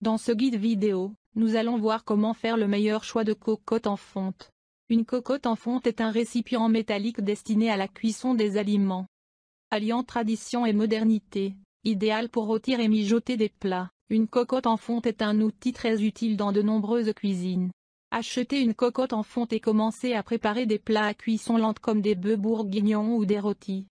Dans ce guide vidéo, nous allons voir comment faire le meilleur choix de cocotte en fonte. Une cocotte en fonte est un récipient métallique destiné à la cuisson des aliments. Alliant tradition et modernité, idéal pour rôtir et mijoter des plats, une cocotte en fonte est un outil très utile dans de nombreuses cuisines. Achetez une cocotte en fonte et commencez à préparer des plats à cuisson lente comme des bœufs bourguignons ou des rôtis.